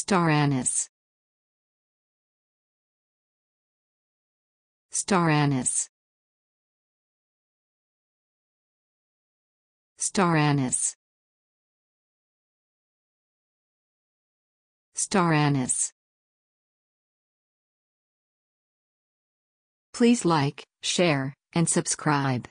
Star anise. Star anise. Star anise. Star anise. Please like, share, and subscribe.